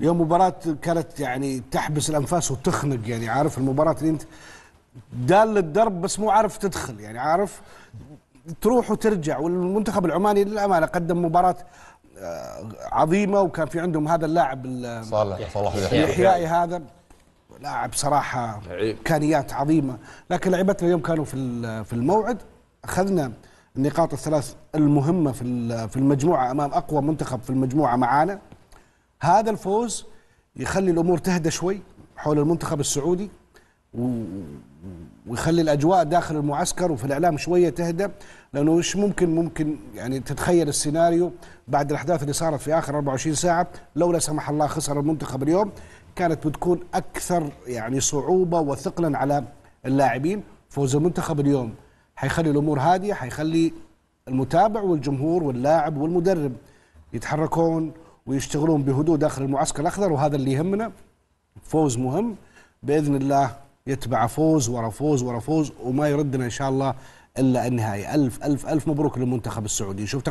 اليوم مباراة كانت يعني تحبس الانفاس وتخنق يعني عارف المباراة اللي انت دال للدرب بس مو عارف تدخل يعني عارف تروح وترجع والمنتخب العماني للامانه قدم مباراه آه، عظيمه وكان في عندهم هذا اللاعب صالح صالح الاحيائي هذا لاعب صراحه امكانيات عظيمه لكن لعيبتنا اليوم كانوا في في الموعد اخذنا النقاط الثلاث المهمه في في المجموعه امام اقوى منتخب في المجموعه معانا هذا الفوز يخلي الامور تهدى شوي حول المنتخب السعودي ويخلي الاجواء داخل المعسكر وفي الاعلام شويه تهدى لانه ايش ممكن ممكن يعني تتخيل السيناريو بعد الاحداث اللي صارت في اخر 24 ساعه لو لا سمح الله خسر المنتخب اليوم كانت بتكون اكثر يعني صعوبه وثقلا على اللاعبين فوز المنتخب اليوم حيخلي الامور هاديه حيخلي المتابع والجمهور واللاعب والمدرب يتحركون ويشتغلون بهدوء داخل المعسكر الأخضر وهذا اللي يهمنا فوز مهم بإذن الله يتبع فوز ورا فوز ورا فوز وما يردنا إن شاء الله إلا النهائي ألف ألف ألف مبروك للمنتخب السعودي شوف